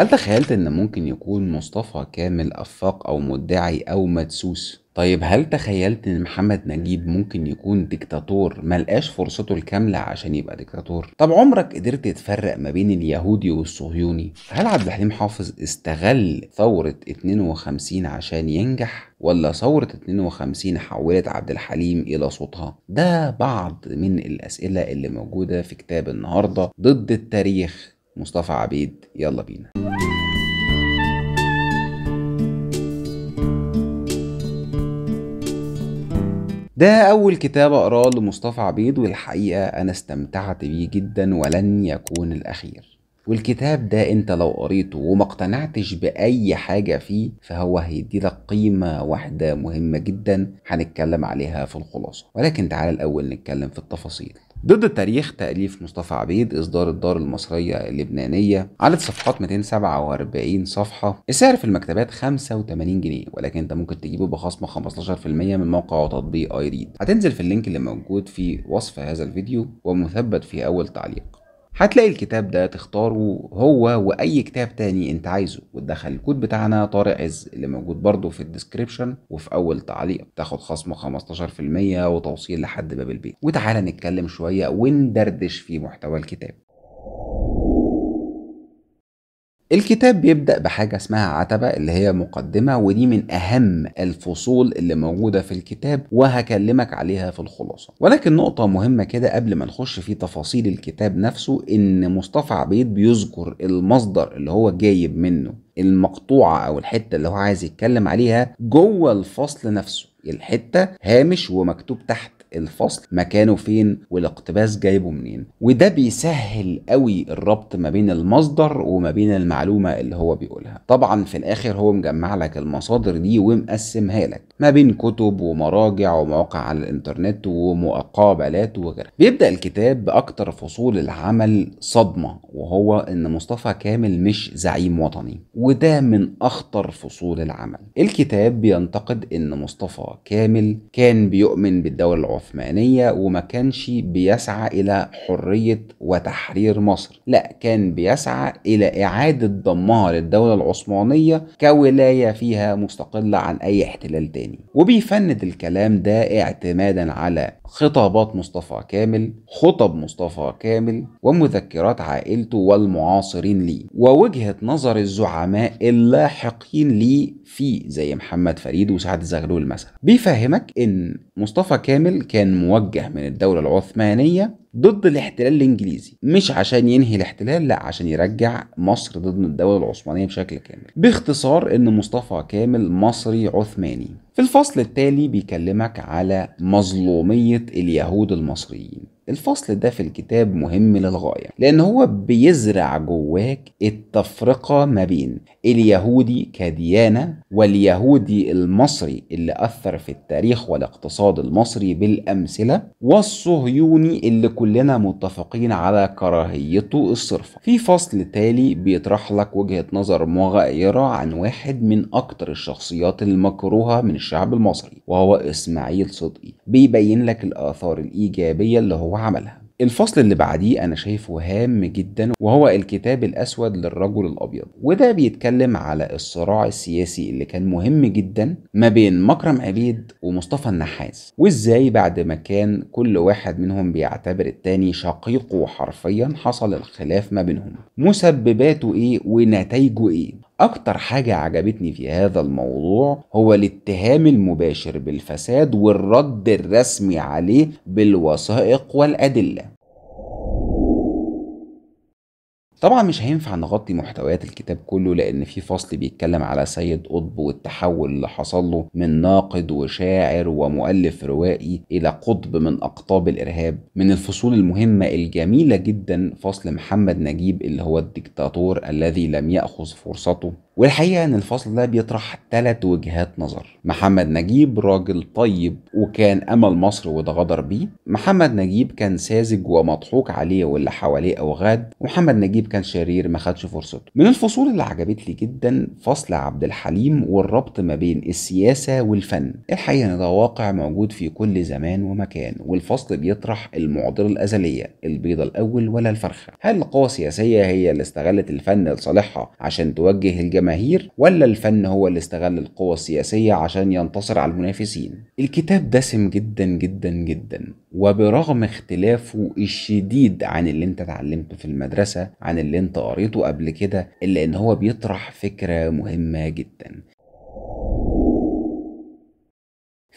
هل تخيلت ان ممكن يكون مصطفى كامل افاق او مدعي او مدسوس طيب هل تخيلت ان محمد نجيب ممكن يكون ديكتاتور ملقاش فرصته الكاملة عشان يبقى ديكتاتور طب عمرك قدرت تفرق ما بين اليهودي والصهيوني هل عبد الحليم حافظ استغل ثورة 52 عشان ينجح ولا ثورة 52 حولت عبد الحليم إلى صوتها ده بعض من الأسئلة اللي موجودة في كتاب النهاردة ضد التاريخ مصطفى عبيد يلا بينا ده أول كتاب أقراه لمصطفى عبيد والحقيقة أنا استمتعت بيه جدا ولن يكون الأخير والكتاب ده انت لو قريته وما اقتنعتش بأي حاجة فيه فهو هيدي لك قيمة واحدة مهمة جدا هنتكلم عليها في الخلاصة ولكن تعال الأول نتكلم في التفاصيل ضد التاريخ تأليف مصطفى عبيد إصدار الدار المصرية اللبنانية عدد صفحات 247 صفحة السعر في المكتبات 85 جنيه ولكن أنت ممكن تجيبه بخصم 15% من موقع وتطبيق آي ريد هتنزل في اللينك اللي موجود في وصف هذا الفيديو ومثبت في أول تعليق هتلاقي الكتاب ده تختاره هو واي كتاب تاني انت عايزه وتدخل الكود بتاعنا طارق عز اللي موجود برده في الديسكريبشن وفي اول تعليق تاخد خصم 15% وتوصيل لحد باب البيت وتعالى نتكلم شويه وندردش في محتوى الكتاب الكتاب بيبدأ بحاجة اسمها عتبة اللي هي مقدمة ودي من أهم الفصول اللي موجودة في الكتاب وهكلمك عليها في الخلاصة ولكن نقطة مهمة كده قبل ما نخش في تفاصيل الكتاب نفسه إن مصطفى عبيد بيذكر المصدر اللي هو جايب منه المقطوعة أو الحتة اللي هو عايز يتكلم عليها جوه الفصل نفسه الحتة هامش ومكتوب تحت الفصل مكانه فين والاقتباس جايبه منين وده بيسهل قوي الربط ما بين المصدر وما بين المعلومه اللي هو بيقولها طبعا في الاخر هو مجمع لك المصادر دي ومقسمها لك ما بين كتب ومراجع ومواقع على الانترنت ومقابلات وغيرها بيبدا الكتاب باكتر فصول العمل صدمه وهو ان مصطفى كامل مش زعيم وطني وده من اخطر فصول العمل الكتاب بينتقد ان مصطفى كامل كان بيؤمن بالدوله العثمانيه العثمانية وما كانش بيسعى إلى حرية وتحرير مصر لا كان بيسعى إلى إعادة ضمها للدولة العثمانية كولاية فيها مستقلة عن أي احتلال تاني وبيفند الكلام ده اعتمادا على خطابات مصطفى كامل خطب مصطفى كامل ومذكرات عائلته والمعاصرين ليه ووجهة نظر الزعماء اللاحقين ليه فيه زي محمد فريد وسعد زغلول مثلا بيفهمك ان مصطفى كامل كان موجه من الدولة العثمانية ضد الاحتلال الانجليزي مش عشان ينهي الاحتلال لا عشان يرجع مصر ضد الدوله العثمانيه بشكل كامل باختصار ان مصطفى كامل مصري عثماني في الفصل التالي بيكلمك على مظلوميه اليهود المصريين الفصل ده في الكتاب مهم للغاية لأن هو بيزرع جواك التفرقة ما بين اليهودي كديانة واليهودي المصري اللي أثر في التاريخ والاقتصاد المصري بالأمثلة والصهيوني اللي كلنا متفقين على كراهيته الصرفة في فصل تالي بيطرح لك وجهة نظر مغايرة عن واحد من أكتر الشخصيات المكروهة من الشعب المصري وهو إسماعيل صدقي بيبين لك الآثار الإيجابية اللي هو عملها الفصل اللي بعديه أنا شايفه هام جدا وهو الكتاب الأسود للرجل الأبيض وده بيتكلم على الصراع السياسي اللي كان مهم جدا ما بين مكرم عبيد ومصطفى النحاس وإزاي بعد ما كان كل واحد منهم بيعتبر التاني شقيقه حرفيا حصل الخلاف ما بينهم مسبباته إيه ونتائجه إيه أكتر حاجة عجبتني في هذا الموضوع هو الاتهام المباشر بالفساد والرد الرسمي عليه بالوثائق والأدلة طبعا مش هينفع نغطي محتويات الكتاب كله لان في فصل بيتكلم على سيد قطب والتحول اللي حصل له من ناقد وشاعر ومؤلف روائي الى قطب من اقطاب الارهاب من الفصول المهمه الجميله جدا فصل محمد نجيب اللي هو الدكتاتور الذي لم ياخذ فرصته والحقيقة إن الفصل ده بيطرح ثلاث وجهات نظر محمد نجيب راجل طيب وكان أمل مصر واتغدر بيه محمد نجيب كان ساذج ومضحوك عليه واللي حواليه أوغاد ومحمد نجيب كان شرير ما خدش فرصته من الفصول اللي عجبتلي جدا فصل عبد الحليم والربط ما بين السياسة والفن الحقيقة إن ده واقع موجود في كل زمان ومكان والفصل بيطرح المعضلة الأزلية البيضة الأول ولا الفرخة هل القوى السياسيه هي اللي استغلت الفن لصالحها عشان توجه الجماهير الجماهير ولا الفن هو اللي استغل القوى السياسية عشان ينتصر على المنافسين الكتاب دسم جدا جدا جدا وبرغم اختلافه الشديد عن اللي انت اتعلمته في المدرسة عن اللي انت قريته قبل كده إلا ان هو بيطرح فكرة مهمة جدا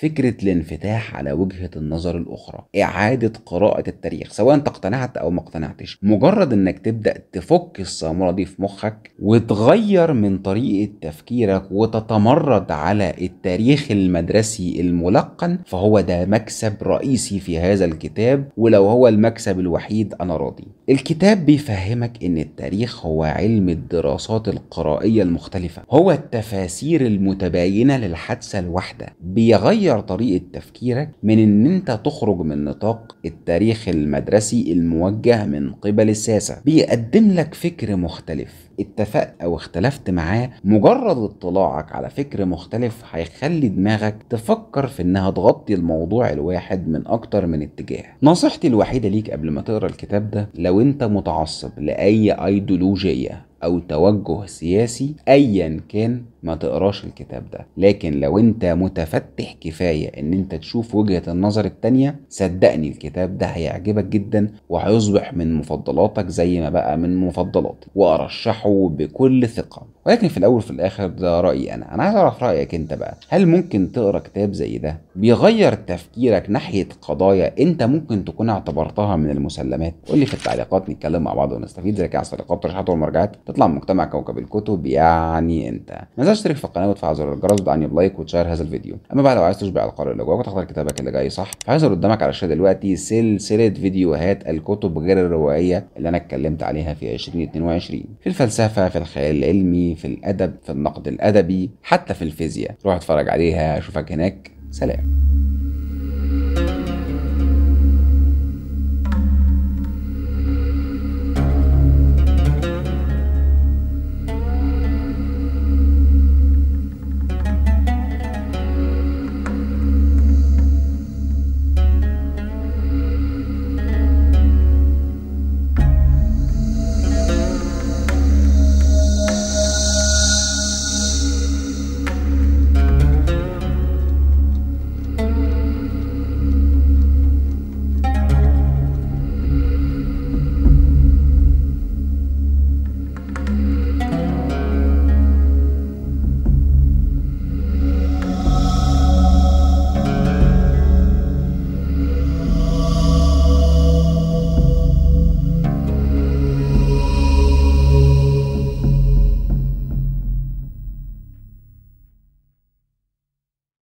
فكرة الانفتاح على وجهة النظر الأخرى إعادة قراءة التاريخ سواء انت اقتنعت أو ما اقتنعتش مجرد إنك تبدأ تفك السامرة دي في مخك وتغير من طريقة تفكيرك وتتمرد على التاريخ المدرسي الملقن فهو ده مكسب رئيسي في هذا الكتاب ولو هو المكسب الوحيد أنا راضي الكتاب بيفهمك إن التاريخ هو علم الدراسات القرائية المختلفة هو التفاسير المتباينة للحادثة الواحدة بيغير تغير طريقة تفكيرك من ان انت تخرج من نطاق التاريخ المدرسي الموجه من قبل الساسة بيقدم لك فكر مختلف اتفقت او اختلفت معاه مجرد اطلاعك على فكر مختلف هيخلي دماغك تفكر في انها تغطي الموضوع الواحد من اكتر من اتجاه نصيحتي الوحيدة ليك قبل ما تقرا الكتاب ده لو انت متعصب لاي ايديولوجية او توجه سياسي ايا كان ما تقراش الكتاب ده لكن لو انت متفتح كفاية ان انت تشوف وجهة النظر التانية صدقني الكتاب ده هيعجبك جدا وهيصبح من مفضلاتك زي ما بقى من مفضلاتي وارشحه بكل ثقة ولكن في الاول وفي الاخر ده رأيي انا انا عايز اعرف رأيك انت بقى هل ممكن تقرا كتاب زي ده بيغير تفكيرك ناحية قضايا انت ممكن تكون اعتبرتها من المسلمات قول لي في التعليقات نتكلم مع بعض ونستفيد زي كده على صداقات ترشيحات تطلع من مجتمع كوكب الكتب يعني انت ما تنساش تشترك في القناه وتفعل زر الجرس بان بلايك وتشير هذا الفيديو اما بعد لو عايز تشبع القارئ اللي جواك وتختار كتابك اللي جاي صح فهيظهر قدامك على الشاشه دلوقتي سلسله فيديوهات الكتب غير الروائيه اللي انا اتكلمت عليها في 2022 في الفلسفه في الخيال العلمي في الادب في النقد الادبي حتى في الفيزياء روح اتفرج عليها اشوفك هناك سلام